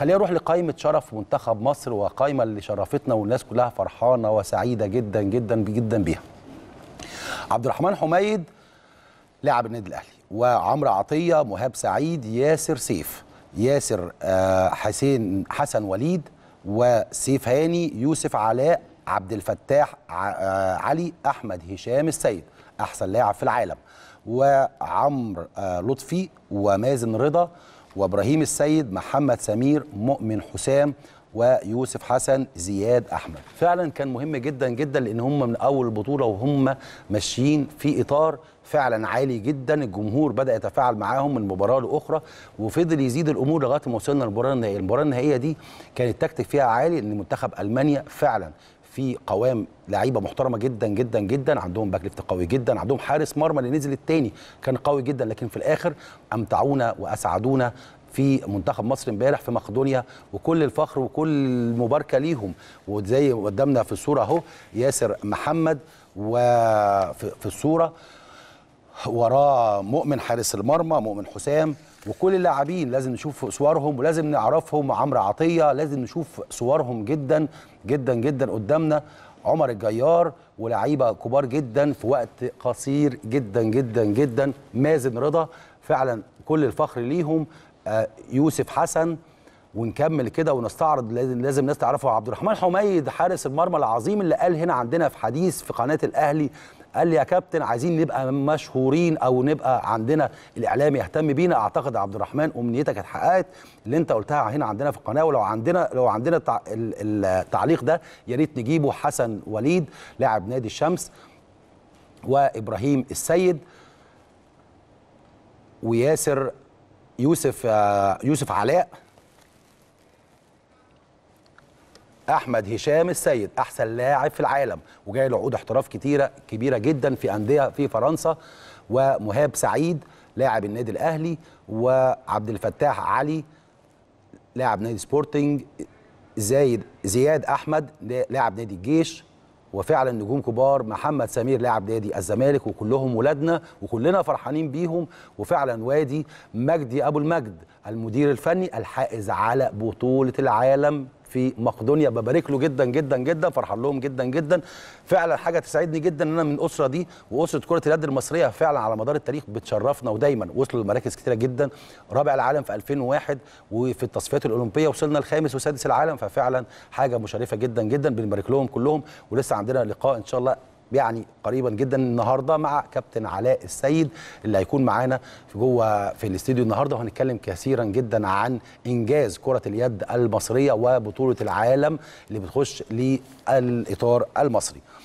خلينا نروح لقائمة شرف منتخب مصر وقائمة اللي شرفتنا والناس كلها فرحانة وسعيدة جدا جدا جدا بيها. عبد الرحمن حميد لاعب النادي الأهلي وعمرو عطية مهاب سعيد ياسر سيف ياسر آه، حسين حسن وليد وسيف هاني يوسف علاء عبد الفتاح آه، علي أحمد هشام السيد أحسن لاعب في العالم وعمرو آه، لطفي ومازن رضا وابراهيم السيد محمد سمير مؤمن حسام ويوسف حسن زياد احمد فعلا كان مهم جدا جدا لان هم من اول البطوله وهم ماشيين في اطار فعلا عالي جدا الجمهور بدا يتفاعل معاهم من مباراه لاخرى وفضل يزيد الامور لغايه ما وصلنا للمباراه النهائيه المباراه النهائيه دي كان التكتيك فيها عالي ان منتخب المانيا فعلا في قوام لعيبه محترمه جدا جدا جدا عندهم باك ليفت قوي جدا عندهم حارس مرمى اللي نزل الثاني كان قوي جدا لكن في الاخر امتعونا واسعدونا في منتخب مصر امبارح في مقدونيا وكل الفخر وكل المباركه ليهم وزي قدامنا في الصوره اهو ياسر محمد وفي الصوره وراه مؤمن حارس المرمى مؤمن حسام وكل اللاعبين لازم نشوف صورهم ولازم نعرفهم عمرو عطيه لازم نشوف صورهم جدا جدا جدا قدامنا عمر الجيار ولاعيبه كبار جدا في وقت قصير جدا جدا جدا مازن رضا فعلا كل الفخر ليهم آه، يوسف حسن ونكمل كده ونستعرض لازم الناس تعرفه عبد الرحمن حميد حارس المرمى العظيم اللي قال هنا عندنا في حديث في قناه الاهلي قال لي يا كابتن عايزين نبقى مشهورين او نبقى عندنا الاعلام يهتم بينا اعتقد عبد الرحمن امنيتك اتحققت اللي انت قلتها هنا عندنا في القناه ولو عندنا لو عندنا التعليق ده يا ريت نجيبه حسن وليد لاعب نادي الشمس وابراهيم السيد وياسر يوسف آه، يوسف علاء احمد هشام السيد احسن لاعب في العالم وجاي له عقود احتراف كتيره كبيره جدا في انديه في فرنسا ومهاب سعيد لاعب النادي الاهلي وعبد الفتاح علي لاعب نادي سبورتنج زايد زياد احمد لاعب نادي الجيش وفعلا نجوم كبار محمد سمير لاعب نادي الزمالك وكلهم ولادنا وكلنا فرحانين بيهم وفعلا وادي مجدي ابو المجد المدير الفني الحائز على بطوله العالم في مقدونيا ببارك له جدا جدا جدا فرحان لهم جدا جدا فعلا حاجه تسعدني جدا ان انا من الاسره دي واسره كره اليد المصريه فعلا على مدار التاريخ بتشرفنا ودايما وصلوا لمراكز كثيره جدا رابع العالم في 2001 وفي التصفيات الاولمبيه وصلنا الخامس وسادس العالم ففعلا حاجه مشرفه جدا جدا بنبارك لهم كلهم ولسه عندنا لقاء ان شاء الله يعني قريبا جدا النهارده مع كابتن علاء السيد اللي هيكون معانا في جوه في الاستديو النهارده وهنتكلم كثيرا جدا عن انجاز كره اليد المصريه وبطوله العالم اللي بتخش للاطار المصري